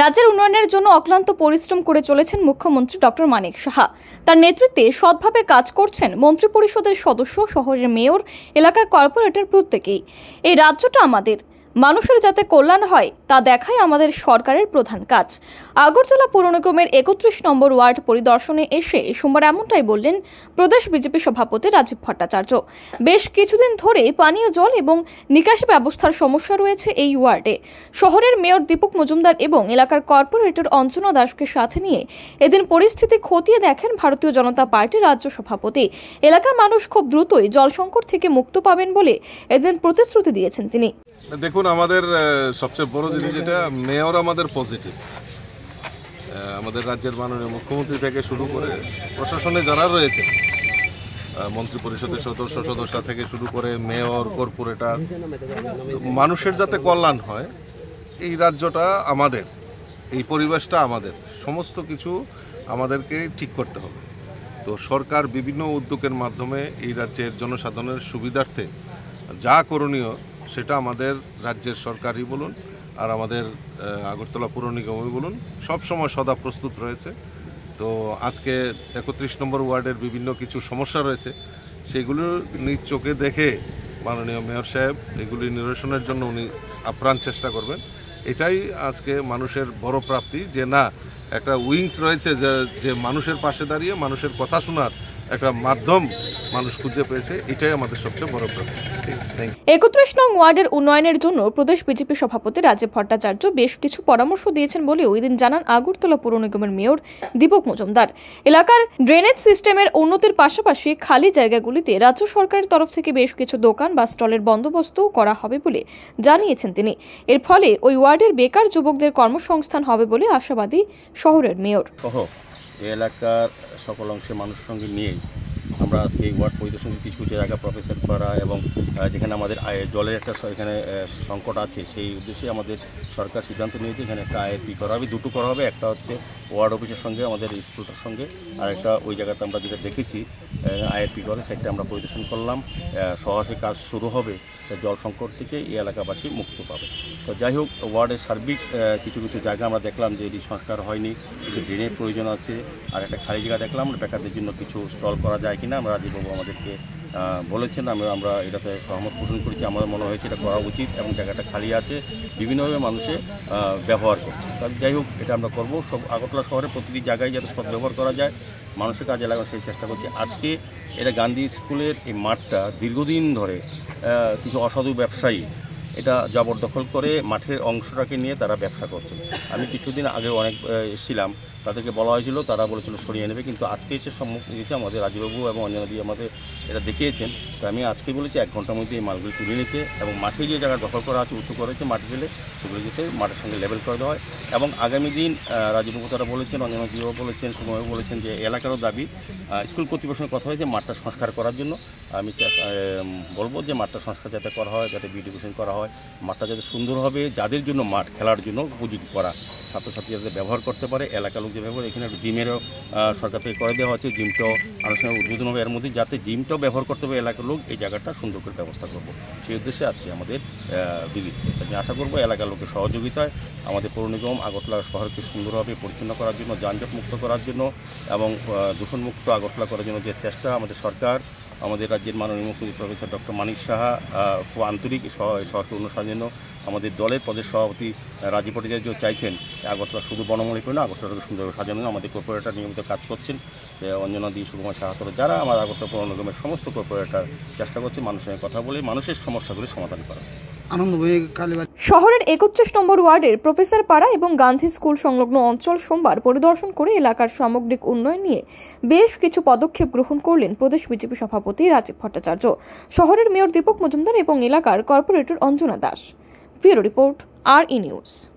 রাজ্যের উন্নয়নের জন্য অক্লান্ত পরিশ্রম করে চলেছেন মুখ্যমন্ত্রী ডক্টর মানিক সাহা তার নেতৃত্বে সৎভাবে কাজ করছেন মন্ত্রিপরিষদের সদস্য শহরের মেয়র এলাকার কর্পোরেটর প্রত্যেকেই এই রাজ্যটা আমাদের মানুষের যাতে কল্যাণ হয় তা দেখাই আমাদের সরকারের প্রধান কাজ আগরতলা পৌর নিগমের একত্রিশ নম্বর ওয়ার্ড পরিদর্শনে এসে সোমবার এমনটাই বললেন প্রদেশ বিজেপি সভাপতি রাজীব ভট্টাচার্য বেশ কিছুদিন ধরে পানীয় জল এবং নিকাশ ব্যবস্থার সমস্যা রয়েছে এই ওয়ার্ডে শহরের মেয়র দীপক মজুমদার এবং এলাকার কর্পোরেটর অঞ্চনা দাসকে সাথে নিয়ে এদিন পরিস্থিতি খতিয়ে দেখেন ভারতীয় জনতা পার্টির রাজ্য সভাপতি এলাকার মানুষ খুব দ্রুতই জল সংকট থেকে মুক্ত পাবেন বলে এদিন প্রতিশ্রুতি দিয়েছেন তিনি দেখুন দেখুন আমাদের সবচেয়ে বড় জিনিস যেটা মেয়র আমাদের পজিটিভ আমাদের রাজ্যের মাননীয় মুখ্যমন্ত্রী থেকে শুরু করে প্রশাসনে যারা রয়েছে মন্ত্রী পরিষদের সদস্য সদস্য থেকে শুরু করে মেয়র কর্পোরেটার মানুষের যাতে কল্যাণ হয় এই রাজ্যটা আমাদের এই পরিবেশটা আমাদের সমস্ত কিছু আমাদেরকে ঠিক করতে হবে তো সরকার বিভিন্ন উদ্যোগের মাধ্যমে এই রাজ্যের জনসাধারণের সুবিধার্থে যা করণীয় সেটা আমাদের রাজ্যের সরকারই বলুন আর আমাদের আগরতলা পুর নিগমই বলুন সবসময় সদা প্রস্তুত রয়েছে তো আজকে একত্রিশ নম্বর ওয়ার্ডের বিভিন্ন কিছু সমস্যা রয়েছে সেগুলো নিজ চোখে দেখে মাননীয় মেয়র সাহেব এগুলি নিরসনের জন্য উনি আপ্রাণ চেষ্টা করবেন এটাই আজকে মানুষের বড় প্রাপ্তি যে না একটা উইংস রয়েছে যে মানুষের পাশে দাঁড়িয়ে মানুষের কথা শোনার একটা মাধ্যম মানুষ খুঁজে পেয়েছে এটাই আমাদের সবচেয়ে বড় ব্যাপার একত্রিশ নং ওয়ার্ডের উন্নয়নের জন্য প্রদেশ বিজেপি সভাপতি রাজীব ভট্টাচার্য বেশ কিছু পরামর্শ দিয়েছেন বলে ওই দিন জানান আগরতলা পুর নিগমের মেয়র দীপক মজুমদার এলাকার ড্রেনেজ সিস্টেমের উন্নতির পাশাপাশি খালি জায়গাগুলিতে রাজ্য সরকারের তরফ থেকে বেশ কিছু দোকান বা স্টলের বন্দোবস্ত করা হবে বলে জানিয়েছেন তিনি এর ফলে ওই ওয়ার্ডের বেকার যুবকদের কর্মসংস্থান হবে বলে আশাবাদী শহরের মেয়র এলাকার সকল অংশের মানুষের সঙ্গে নিয়েই আমরা আজকে এই ওয়ার্ড পরিদর্শন কিছু কিছু জায়গা প্রফেসর করা এবং যেখানে আমাদের আয়ের জলের একটা এখানে সংকট আছে সেই উদ্দেশ্যে আমাদের সরকার সিদ্ধান্ত নিয়েছে এখানে একটা আইএপি করা হবে দুটো করা হবে একটা হচ্ছে ওয়ার্ড অফিসের সঙ্গে আমাদের স্কুলটার সঙ্গে আর একটা ওই জায়গাতে আমরা যেটা দেখেছি পি করে সেটা আমরা পরিদর্শন করলাম সহসে কাজ শুরু হবে জল সংকট থেকে এই এলাকাবাসী মুক্ত পাবে তো যাই হোক ওয়ার্ডের সার্বিক কিছু কিছু জায়গা আমরা দেখলাম যে এটি সংস্কার হয়নি কিছু ড্রেনের প্রয়োজন আছে আর একটা খালি জায়গা দেখলাম বেকারদের জন্য কিছু স্টল করা যায় যায় কিনা আমরা রাজীববাবু আমাদেরকে বলেছেন আমরা আমরা এটাতে সহমত পোষণ করেছি আমার মনে হয়েছে এটা করা উচিত এবং জায়গাটা খালি আছে বিভিন্নভাবে মানুষে ব্যবহার করছে যাই হোক এটা আমরা করব সব আগরতলা শহরে প্রতিটি জায়গায় যাতে সব ব্যবহার করা যায় মানুষের কাজে লাগানোর সেই চেষ্টা করছি আজকে এটা গান্ধী স্কুলের এই মাঠটা দীর্ঘদিন ধরে কিছু অসাধু ব্যবসায়ী এটা জবরদখল করে মাঠের অংশটাকে নিয়ে তারা ব্যবসা করছে আমি কিছুদিন আগে অনেক ছিলাম তাদেরকে বলা হয়েছিল তারা বলেছিল সরিয়ে নেবে কিন্তু আজকে এসে সম্মুখীন হয়েছে আমাদের রাজুবাবু এবং দিয়ে আমাদের এটা দেখিয়েছেন তো আমি আজকে বলেছি এক ঘন্টার মধ্যে এই মালগুলি তুলে নিতে এবং মাঠে যে জায়গা দখল করা আছে উঁচু করা হয়েছে মাঠে ফেলে সেগুলো যেতে মাঠের সঙ্গে লেভেল করে দেওয়া হয় এবং আগামী দিন রাজুবাবু তারা বলেছেন দিয়েও বলেছেন সময়ও বলেছেন যে এলাকারও দাবি স্কুল কর্তৃপক্ষের কথা হয়েছে মাঠটা সংস্কার করার জন্য আমি বলবো যে মাঠটা সংস্কার যাতে করা হয় যাতে বিডিভিশন করা হয় মাঠটা যাতে সুন্দর হবে যাদের জন্য মাঠ খেলার জন্য উপযোগী করা ছাত্রছাত্রী যাতে ব্যবহার করতে পারে এলাকার লোক যে ব্যবহার এখানে একটা জিমেরও সরকার থেকে করে দেওয়া হচ্ছে জিমটাও আনুষ্ঠানিক উদ্বোধন হবে এর মধ্যে যাতে জিমটাও ব্যবহার করতে হবে এলাকার লোক এই জায়গাটা সুন্দর করে ব্যবস্থা করব সেই উদ্দেশ্যে আজকে আমাদের বিজিত আমি আশা করব এলাকার লোকের সহযোগিতায় আমাদের পৌর নিগম আগরতলা শহরকে সুন্দরভাবে পরিচ্ছন্ন করার জন্য যানজট মুক্ত করার জন্য এবং দূষণমুক্ত আগরতলা করার জন্য যে চেষ্টা আমাদের সরকার আমাদের রাজ্যের মাননীয় মুখ্যমন্ত্রী প্রফেসর ডক্টর মানিক সাহা খুব আন্তরিক শহরকে অনুসার জন্য আমাদের দলের প্রদেশ সভাপতি রাজীব ভট্টাচার্য চাইছেন আগরতলা শুধু বনমূলী করে না আগরতলাকে সুন্দরভাবে সাজানো আমাদের কর্পোরেটর নিয়মিত কাজ করছেন অঞ্জনা দি সুকুমার সাহাতর যারা আমার আগরতলা পৌর সমস্ত কর্পোরেটর চেষ্টা করছে মানুষের কথা বলে মানুষের সমস্যাগুলি সমাধান করা শহরের একত্রিশ নম্বর ওয়ার্ডের প্রফেসর পাড়া এবং গান্ধী স্কুল সংলগ্ন অঞ্চল সোমবার পরিদর্শন করে এলাকার সামগ্রিক উন্নয়ন নিয়ে বেশ কিছু পদক্ষেপ গ্রহণ করলেন প্রদেশ বিজেপি সভাপতি রাজীব ভট্টাচার্য শহরের মেয়র দীপক মজুমদার এবং এলাকার কর্পোরেটর অঞ্জনা দাস রিপোর্ট আর ই নিউজ